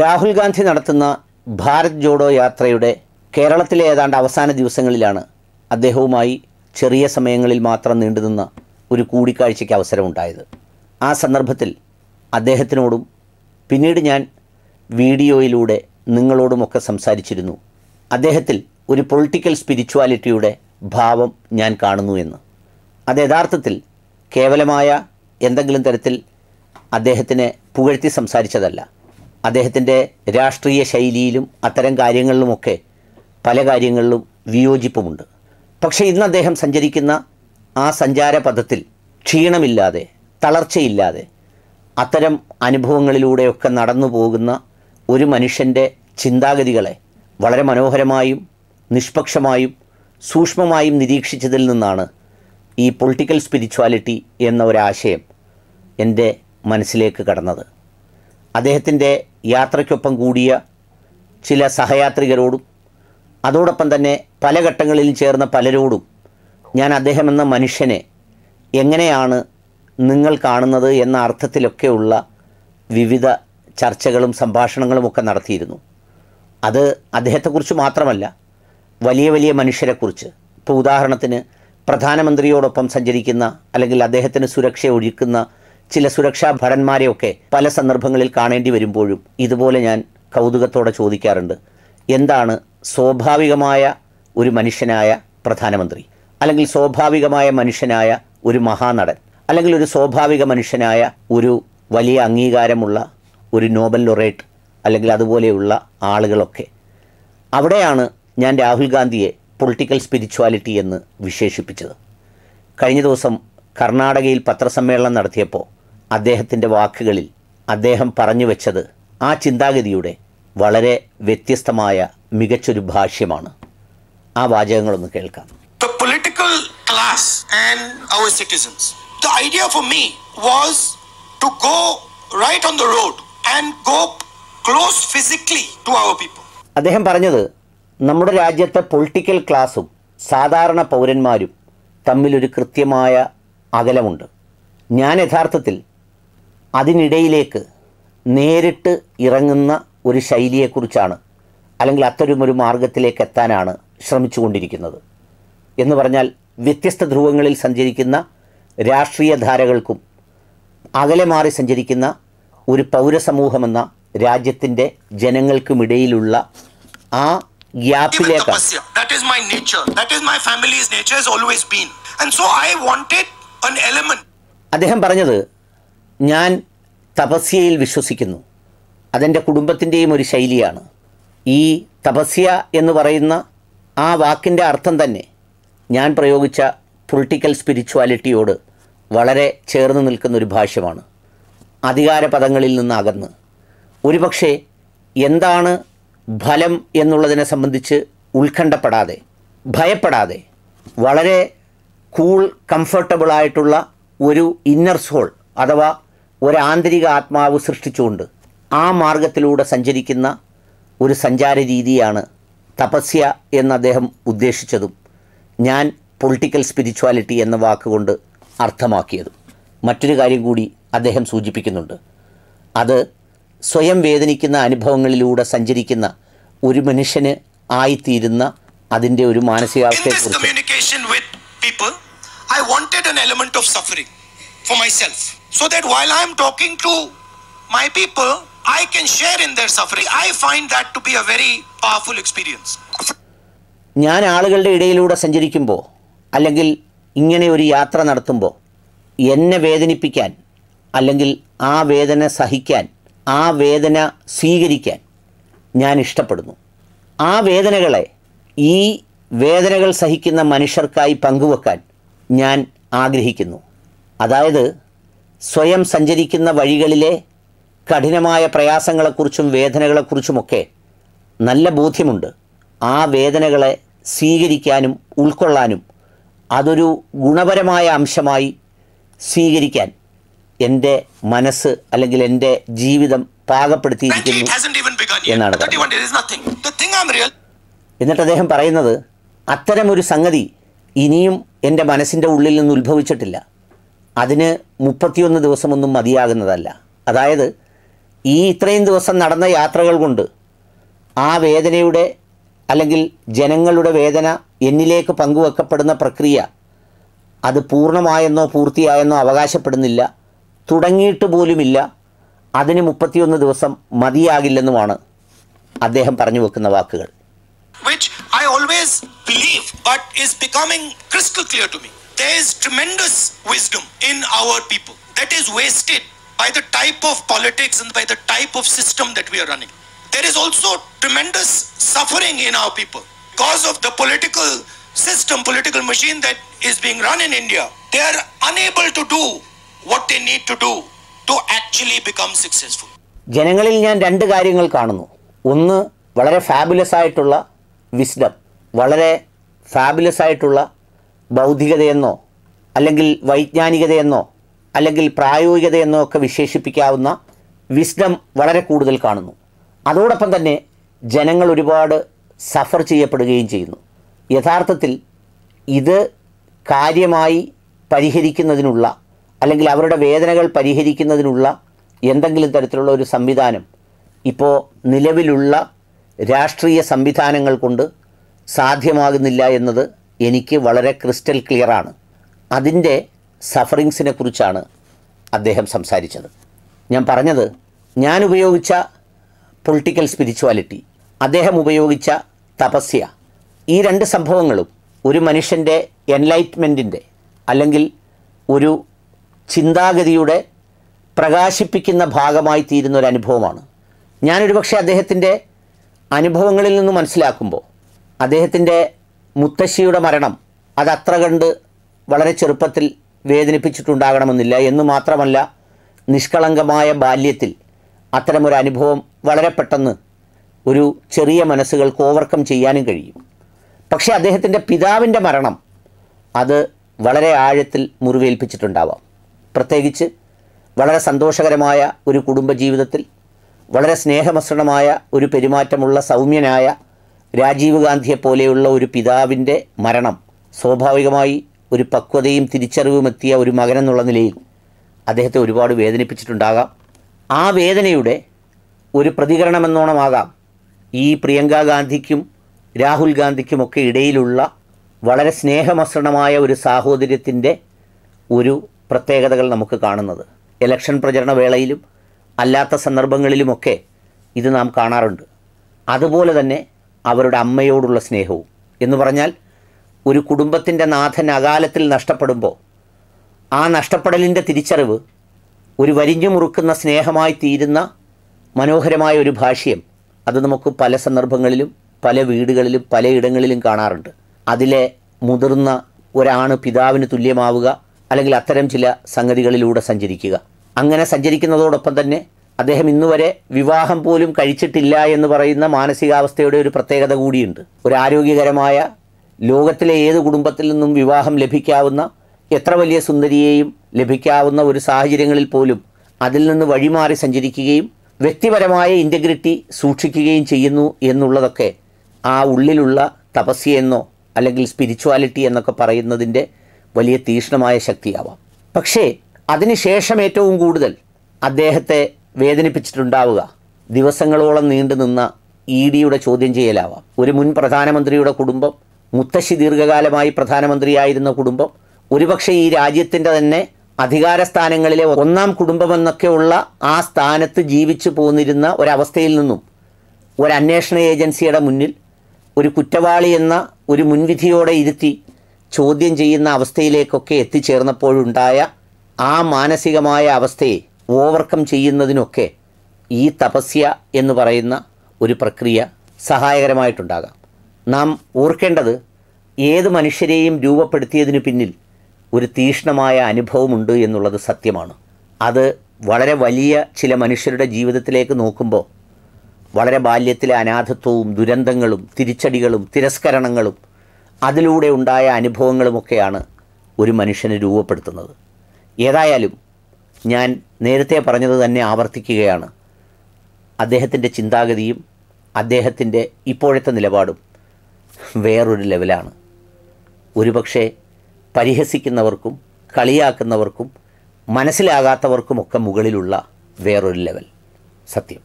രാഹുൽ ഗാന്ധി നടത്തുന്ന ഭാരത് ജോഡോ യാത്രയുടെ കേരളത്തിലെ ഏതാണ്ട് അവസാന ദിവസങ്ങളിലാണ് അദ്ദേഹവുമായി ചെറിയ സമയങ്ങളിൽ മാത്രം നീണ്ടുനിന്ന ഒരു കൂടിക്കാഴ്ചയ്ക്ക് അവസരമുണ്ടായത് ആ സന്ദർഭത്തിൽ അദ്ദേഹത്തിനോടും പിന്നീട് ഞാൻ വീഡിയോയിലൂടെ നിങ്ങളോടുമൊക്കെ സംസാരിച്ചിരുന്നു അദ്ദേഹത്തിൽ ഒരു പൊളിറ്റിക്കൽ സ്പിരിച്വാലിറ്റിയുടെ ഭാവം ഞാൻ കാണുന്നു എന്ന് അത് യഥാർത്ഥത്തിൽ കേവലമായ എന്തെങ്കിലും തരത്തിൽ അദ്ദേഹത്തിനെ പുകഴ്ത്തി സംസാരിച്ചതല്ല അദ്ദേഹത്തിൻ്റെ രാഷ്ട്രീയ ശൈലിയിലും അത്തരം കാര്യങ്ങളിലുമൊക്കെ പല കാര്യങ്ങളിലും വിയോജിപ്പുമുണ്ട് പക്ഷേ ഇന്ന് അദ്ദേഹം സഞ്ചരിക്കുന്ന ആ സഞ്ചാരപഥത്തിൽ ക്ഷീണമില്ലാതെ തളർച്ചയില്ലാതെ അത്തരം അനുഭവങ്ങളിലൂടെയൊക്കെ നടന്നു പോകുന്ന ഒരു മനുഷ്യൻ്റെ ചിന്താഗതികളെ വളരെ മനോഹരമായും നിഷ്പക്ഷമായും സൂക്ഷ്മമായും നിരീക്ഷിച്ചതിൽ നിന്നാണ് ഈ പൊളിറ്റിക്കൽ സ്പിരിച്വാലിറ്റി എന്ന ഒരാശയം എൻ്റെ മനസ്സിലേക്ക് കടന്നത് അദ്ദേഹത്തിൻ്റെ യാത്രയ്ക്കൊപ്പം കൂടിയ ചില സഹയാത്രികരോടും അതോടൊപ്പം തന്നെ പല ഘട്ടങ്ങളിൽ ചേർന്ന പലരോടും ഞാൻ അദ്ദേഹം എന്ന മനുഷ്യനെ എങ്ങനെയാണ് നിങ്ങൾ കാണുന്നത് എന്ന അർത്ഥത്തിലൊക്കെയുള്ള വിവിധ ചർച്ചകളും സംഭാഷണങ്ങളും ഒക്കെ നടത്തിയിരുന്നു അത് അദ്ദേഹത്തെക്കുറിച്ച് മാത്രമല്ല വലിയ വലിയ മനുഷ്യരെക്കുറിച്ച് ഇപ്പോൾ ഉദാഹരണത്തിന് പ്രധാനമന്ത്രിയോടൊപ്പം സഞ്ചരിക്കുന്ന അല്ലെങ്കിൽ അദ്ദേഹത്തിന് സുരക്ഷ ഒഴിക്കുന്ന ചില സുരക്ഷാ ഭടന്മാരെയൊക്കെ പല സന്ദർഭങ്ങളിൽ കാണേണ്ടി വരുമ്പോഴും ഇതുപോലെ ഞാൻ കൗതുകത്തോടെ ചോദിക്കാറുണ്ട് എന്താണ് സ്വാഭാവികമായ ഒരു മനുഷ്യനായ പ്രധാനമന്ത്രി അല്ലെങ്കിൽ സ്വാഭാവികമായ മനുഷ്യനായ ഒരു മഹാനടൻ അല്ലെങ്കിൽ ഒരു സ്വാഭാവിക മനുഷ്യനായ ഒരു വലിയ അംഗീകാരമുള്ള ഒരു നോബൽ ലൊറേറ്റ് അല്ലെങ്കിൽ അതുപോലെയുള്ള ആളുകളൊക്കെ അവിടെയാണ് ഞാൻ രാഹുൽ ഗാന്ധിയെ പൊളിറ്റിക്കൽ സ്പിരിച്വാലിറ്റി എന്ന് വിശേഷിപ്പിച്ചത് കഴിഞ്ഞ ദിവസം കർണാടകയിൽ പത്രസമ്മേളനം നടത്തിയപ്പോൾ അദ്ദേഹത്തിൻ്റെ വാക്കുകളിൽ അദ്ദേഹം പറഞ്ഞു വെച്ചത് ആ ചിന്താഗതിയുടെ വളരെ വ്യത്യസ്തമായ മികച്ചൊരു ഭാഷ്യമാണ് ആ വാചകങ്ങളൊന്ന് കേൾക്കാം The political class and our citizens. The idea for me was to go right on the road and go close physically to our അദ്ദേഹം പറഞ്ഞത് നമ്മുടെ രാജ്യത്തെ പൊളിറ്റിക്കൽ ക്ലാസും സാധാരണ പൗരന്മാരും തമ്മിലൊരു കൃത്യമായ അകലമുണ്ട് ഞാൻ യഥാർത്ഥത്തിൽ അതിനിടയിലേക്ക് നേരിട്ട് ഇറങ്ങുന്ന ഒരു ശൈലിയെക്കുറിച്ചാണ് അല്ലെങ്കിൽ അത്തരം ഒരു മാർഗത്തിലേക്ക് എത്താനാണ് ശ്രമിച്ചുകൊണ്ടിരിക്കുന്നത് എന്ന് പറഞ്ഞാൽ വ്യത്യസ്ത ധ്രുവങ്ങളിൽ സഞ്ചരിക്കുന്ന രാഷ്ട്രീയ ധാരകൾക്കും അകലെ മാറി സഞ്ചരിക്കുന്ന ഒരു പൗരസമൂഹമെന്ന രാജ്യത്തിൻ്റെ ജനങ്ങൾക്കുമിടയിലുള്ള ആ ഗ്യാപ്പിലേക്കാണ് അദ്ദേഹം പറഞ്ഞത് ഞാൻ തപസ്യയിൽ വിശ്വസിക്കുന്നു അതെൻ്റെ കുടുംബത്തിൻ്റെയും ഒരു ശൈലിയാണ് ഈ തപസ്യ എന്ന് പറയുന്ന ആ വാക്കിൻ്റെ അർത്ഥം തന്നെ ഞാൻ പ്രയോഗിച്ച പൊളിറ്റിക്കൽ സ്പിരിച്വാലിറ്റിയോട് വളരെ ചേർന്ന് നിൽക്കുന്ന ഒരു ഭാഷ്യമാണ് അധികാര പദങ്ങളിൽ നിന്ന് അകന്ന് ഒരുപക്ഷെ എന്താണ് ഫലം എന്നുള്ളതിനെ സംബന്ധിച്ച് ഉത്കണ്ഠപ്പെടാതെ ഭയപ്പെടാതെ വളരെ കൂൾ കംഫർട്ടബിൾ ആയിട്ടുള്ള ഒരു ഇന്നർ സോൾ അഥവാ ഒരു ആന്തരിക ആത്മാവ് സൃഷ്ടിച്ചുകൊണ്ട് ആ മാർഗത്തിലൂടെ സഞ്ചരിക്കുന്ന ഒരു സഞ്ചാര രീതിയാണ് തപസ്യ എന്ന് അദ്ദേഹം ഉദ്ദേശിച്ചതും ഞാൻ പൊളിറ്റിക്കൽ സ്പിരിച്വാലിറ്റി എന്ന വാക്കുകൊണ്ട് അർത്ഥമാക്കിയതും മറ്റൊരു കാര്യം കൂടി അദ്ദേഹം സൂചിപ്പിക്കുന്നുണ്ട് അത് സ്വയം വേദനിക്കുന്ന അനുഭവങ്ങളിലൂടെ സഞ്ചരിക്കുന്ന ഒരു മനുഷ്യന് ആയിത്തീരുന്ന അതിൻ്റെ ഒരു മാനസികാവസ്ഥയെക്കുറിച്ച് people, I wanted an element of suffering for myself. So that while I am talking to my people, I can share in their suffering. I find that to be a very powerful experience. ഞാൻ ആളുകളുടെ ഇടയിലൂടെ സഞ്ചരിക്കുമ്പോൾ അല്ലെങ്കിൽ ഇങ്ങനെ ഒരു യാത്ര നടത്തുമ്പോൾ എന്നെ വേദനിപ്പിക്കാൻ അല്ലെങ്കിൽ ആ വേദന സഹിക്കാൻ ആ വേദന സ്വീകരിക്കാൻ ഞാൻ ഇഷ്ടപ്പെടുന്നു ആ വേദനകളെ ഈ വേദനകൾ സഹിക്കുന്ന മനുഷ്യർക്കായി പങ്കുവെക്കാൻ ഞാൻ ആഗ്രഹിക്കുന്നു അതായത് സ്വയം സഞ്ചരിക്കുന്ന വഴികളിലെ കഠിനമായ പ്രയാസങ്ങളെക്കുറിച്ചും വേദനകളെക്കുറിച്ചുമൊക്കെ നല്ല ബോധ്യമുണ്ട് ആ വേദനകളെ സ്വീകരിക്കാനും ഉൾക്കൊള്ളാനും അതൊരു ഗുണപരമായ അംശമായി സ്വീകരിക്കാൻ എൻ്റെ മനസ്സ് അല്ലെങ്കിൽ എൻ്റെ ജീവിതം പാകപ്പെടുത്തിയിരിക്കുന്നു എന്നാണ് എന്നിട്ട് അദ്ദേഹം പറയുന്നത് അത്തരമൊരു സംഗതി ഇനിയും എൻ്റെ മനസ്സിൻ്റെ ഉള്ളിൽ നിന്ന് ഉത്ഭവിച്ചിട്ടില്ല അതിന് മുപ്പത്തിയൊന്ന് ദിവസമൊന്നും മതിയാകുന്നതല്ല അതായത് ഈ ഇത്രയും ദിവസം നടന്ന യാത്രകൾ കൊണ്ട് ആ വേദനയുടെ അല്ലെങ്കിൽ ജനങ്ങളുടെ വേദന എന്നിലേക്ക് പങ്കുവെക്കപ്പെടുന്ന പ്രക്രിയ അത് പൂർണ്ണമായെന്നോ പൂർത്തിയായെന്നോ അവകാശപ്പെടുന്നില്ല തുടങ്ങിയിട്ട് പോലുമില്ല അതിന് മുപ്പത്തിയൊന്ന് ദിവസം മതിയാകില്ലെന്നുമാണ് അദ്ദേഹം പറഞ്ഞു വെക്കുന്ന വാക്കുകൾ Which I always believe, but is becoming crystal clear to me. There is tremendous wisdom in our people that is wasted by the type of politics and by the type of system that we are running. There is also tremendous suffering in our people because of the political system, political machine that is being run in India. They are unable to do what they need to do to actually become successful. ജനങ്ങളിൽ ഞാൻ രണ്ട് കാര്യങ്ങൾ കാണുന്നു ഒന്ന് വളരെ fabulous ആയിട്ടുള്ള wisdom വളരെ fabulous ആയിട്ടുള്ള ബൗദ്ധികതയെന്നോ അല്ലെങ്കിൽ വൈജ്ഞാനികതയെന്നോ അല്ലെങ്കിൽ പ്രായോഗികതയെന്നോ ഒക്കെ വിശേഷിപ്പിക്കാവുന്ന വിസ്ഡം വളരെ കൂടുതൽ കാണുന്നു അതോടൊപ്പം തന്നെ ജനങ്ങൾ ഒരുപാട് സഫർ ചെയ്യപ്പെടുകയും ചെയ്യുന്നു യഥാർത്ഥത്തിൽ ഇത് കാര്യമായി പരിഹരിക്കുന്നതിനുള്ള അല്ലെങ്കിൽ അവരുടെ വേദനകൾ പരിഹരിക്കുന്നതിനുള്ള എന്തെങ്കിലും തരത്തിലുള്ള ഒരു സംവിധാനം ഇപ്പോൾ നിലവിലുള്ള രാഷ്ട്രീയ സംവിധാനങ്ങൾ കൊണ്ട് സാധ്യമാകുന്നില്ല എന്നത് എനിക്ക് വളരെ ക്രിസ്റ്റൽ ക്ലിയറാണ് അതിൻ്റെ സഫറിങ്സിനെ കുറിച്ചാണ് അദ്ദേഹം സംസാരിച്ചത് ഞാൻ പറഞ്ഞത് ഞാൻ ഉപയോഗിച്ച പൊളിറ്റിക്കൽ സ്പിരിച്വാലിറ്റി അദ്ദേഹം ഉപയോഗിച്ച തപസ്യ ഈ രണ്ട് സംഭവങ്ങളും ഒരു മനുഷ്യൻ്റെ എൻലൈറ്റ്മെൻറ്റിൻ്റെ അല്ലെങ്കിൽ ഒരു ചിന്താഗതിയുടെ പ്രകാശിപ്പിക്കുന്ന ഭാഗമായി തീരുന്ന ഒരു അനുഭവമാണ് ഞാനൊരുപക്ഷെ അദ്ദേഹത്തിൻ്റെ അനുഭവങ്ങളിൽ നിന്ന് മനസ്സിലാക്കുമ്പോൾ അദ്ദേഹത്തിൻ്റെ മുത്തശ്ശിയുടെ മരണം അത് അത്ര കണ്ട് വളരെ ചെറുപ്പത്തിൽ വേദനിപ്പിച്ചിട്ടുണ്ടാകണമെന്നില്ല എന്ന് മാത്രമല്ല നിഷ്കളങ്കമായ ബാല്യത്തിൽ അത്തരമൊരു അനുഭവം വളരെ പെട്ടെന്ന് ഒരു ചെറിയ മനസ്സുകൾക്ക് ഓവർകം ചെയ്യാനും കഴിയും പക്ഷേ അദ്ദേഹത്തിൻ്റെ പിതാവിൻ്റെ മരണം അത് വളരെ ആഴത്തിൽ മുറിവേൽപ്പിച്ചിട്ടുണ്ടാവാം പ്രത്യേകിച്ച് വളരെ സന്തോഷകരമായ ഒരു കുടുംബജീവിതത്തിൽ വളരെ സ്നേഹമസൃണമായ ഒരു പെരുമാറ്റമുള്ള സൗമ്യനായ രാജീവ് ഗാന്ധിയെ പോലെയുള്ള ഒരു പിതാവിൻ്റെ മരണം സ്വാഭാവികമായി ഒരു പക്വതയും തിരിച്ചറിവും എത്തിയ ഒരു മകനെന്നുള്ള നിലയിൽ അദ്ദേഹത്തെ ഒരുപാട് വേദനിപ്പിച്ചിട്ടുണ്ടാകാം ആ വേദനയുടെ ഒരു പ്രതികരണമെന്നോണമാകാം ഈ പ്രിയങ്ക ഗാന്ധിക്കും രാഹുൽ ഗാന്ധിക്കുമൊക്കെ ഇടയിലുള്ള വളരെ സ്നേഹമസൃണമായ ഒരു സാഹോദര്യത്തിൻ്റെ ഒരു പ്രത്യേകതകൾ നമുക്ക് കാണുന്നത് ഇലക്ഷൻ പ്രചരണ വേളയിലും അല്ലാത്ത സന്ദർഭങ്ങളിലുമൊക്കെ ഇത് നാം കാണാറുണ്ട് അതുപോലെ തന്നെ അവരുടെ അമ്മയോടുള്ള സ്നേഹവും എന്ന് പറഞ്ഞാൽ ഒരു കുടുംബത്തിൻ്റെ നാഥൻ അകാലത്തിൽ നഷ്ടപ്പെടുമ്പോൾ ആ നഷ്ടപ്പെടലിൻ്റെ തിരിച്ചറിവ് ഒരു വരിഞ്ഞു മുറുക്കുന്ന സ്നേഹമായി തീരുന്ന മനോഹരമായ ഒരു ഭാഷ്യം അത് നമുക്ക് പല സന്ദർഭങ്ങളിലും പല വീടുകളിലും പലയിടങ്ങളിലും കാണാറുണ്ട് അതിലെ മുതിർന്ന ഒരാണ് പിതാവിന് തുല്യമാവുക അല്ലെങ്കിൽ അത്തരം ചില സംഗതികളിലൂടെ സഞ്ചരിക്കുക അങ്ങനെ സഞ്ചരിക്കുന്നതോടൊപ്പം തന്നെ അദ്ദേഹം ഇന്നുവരെ വിവാഹം പോലും കഴിച്ചിട്ടില്ല എന്ന് പറയുന്ന മാനസികാവസ്ഥയുടെ ഒരു പ്രത്യേകത കൂടിയുണ്ട് ഒരു ആരോഗ്യകരമായ ലോകത്തിലെ ഏത് കുടുംബത്തിൽ നിന്നും വിവാഹം ലഭിക്കാവുന്ന എത്ര വലിയ സുന്ദരിയെയും ലഭിക്കാവുന്ന ഒരു സാഹചര്യങ്ങളിൽ പോലും അതിൽ നിന്ന് വഴിമാറി സഞ്ചരിക്കുകയും വ്യക്തിപരമായ ഇൻറ്റഗ്രിറ്റി സൂക്ഷിക്കുകയും ചെയ്യുന്നു എന്നുള്ളതൊക്കെ ആ ഉള്ളിലുള്ള തപസ്യെന്നോ അല്ലെങ്കിൽ സ്പിരിച്വാലിറ്റി എന്നൊക്കെ പറയുന്നതിൻ്റെ വലിയ തീഷ്ണമായ ശക്തിയാവാം പക്ഷേ അതിനുശേഷം ഏറ്റവും കൂടുതൽ അദ്ദേഹത്തെ വേദനിപ്പിച്ചിട്ടുണ്ടാവുക ദിവസങ്ങളോളം നീണ്ടു നിന്ന ഇ ഡിയുടെ ചോദ്യം ചെയ്യലാവാം ഒരു മുൻ പ്രധാനമന്ത്രിയുടെ കുടുംബം മുത്തശ്ശി ദീർഘകാലമായി പ്രധാനമന്ത്രിയായിരുന്ന കുടുംബം ഒരുപക്ഷെ ഈ രാജ്യത്തിൻ്റെ തന്നെ അധികാര സ്ഥാനങ്ങളിലെ ഒന്നാം കുടുംബമെന്നൊക്കെയുള്ള ആ സ്ഥാനത്ത് ജീവിച്ചു പോന്നിരുന്ന ഒരവസ്ഥയിൽ നിന്നും ഒരു അന്വേഷണ ഏജൻസിയുടെ മുന്നിൽ ഒരു കുറ്റവാളി എന്ന ഒരു മുൻവിധിയോടെ ഇരുത്തി ചോദ്യം ചെയ്യുന്ന അവസ്ഥയിലേക്കൊക്കെ എത്തിച്ചേർന്നപ്പോഴുണ്ടായ ആ മാനസികമായ അവസ്ഥയെ ഓവർകം ചെയ്യുന്നതിനൊക്കെ ഈ തപസ്യ എന്ന് പറയുന്ന ഒരു പ്രക്രിയ സഹായകരമായിട്ടുണ്ടാകാം നാം ഓർക്കേണ്ടത് ഏത് മനുഷ്യരെയും രൂപപ്പെടുത്തിയതിനു പിന്നിൽ ഒരു തീഷ്ണമായ അനുഭവമുണ്ട് എന്നുള്ളത് സത്യമാണ് അത് വളരെ വലിയ ചില മനുഷ്യരുടെ ജീവിതത്തിലേക്ക് നോക്കുമ്പോൾ വളരെ ബാല്യത്തിലെ അനാഥത്വവും ദുരന്തങ്ങളും തിരിച്ചടികളും തിരസ്കരണങ്ങളും അതിലൂടെ ഉണ്ടായ അനുഭവങ്ങളുമൊക്കെയാണ് ഒരു മനുഷ്യനെ രൂപപ്പെടുത്തുന്നത് ഏതായാലും ഞാൻ നേരത്തെ പറഞ്ഞത് തന്നെ ആവർത്തിക്കുകയാണ് അദ്ദേഹത്തിൻ്റെ ചിന്താഗതിയും അദ്ദേഹത്തിൻ്റെ ഇപ്പോഴത്തെ നിലപാടും വേറൊരു ലെവലാണ് ഒരുപക്ഷെ പരിഹസിക്കുന്നവർക്കും കളിയാക്കുന്നവർക്കും മനസ്സിലാകാത്തവർക്കുമൊക്കെ മുകളിലുള്ള വേറൊരു ലെവൽ സത്യം